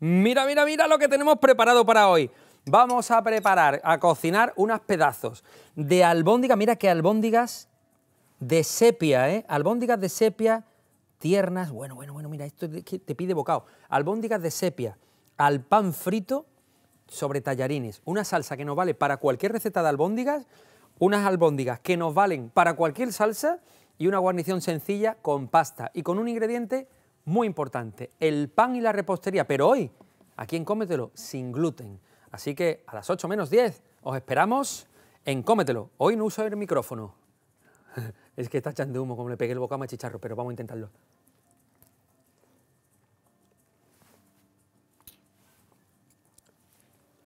Mira, mira, mira lo que tenemos preparado para hoy. Vamos a preparar, a cocinar unos pedazos de albóndigas. Mira qué albóndigas de sepia, ¿eh? Albóndigas de sepia tiernas. Bueno, bueno, bueno, mira, esto te pide bocado. Albóndigas de sepia al pan frito sobre tallarines. Una salsa que nos vale para cualquier receta de albóndigas, unas albóndigas que nos valen para cualquier salsa y una guarnición sencilla con pasta y con un ingrediente muy importante, el pan y la repostería, pero hoy, aquí en Cómetelo, sin gluten. Así que a las 8 menos 10 os esperamos en Cómetelo. Hoy no uso el micrófono. es que está echando humo, como le pegué el bocado a chicharro, pero vamos a intentarlo.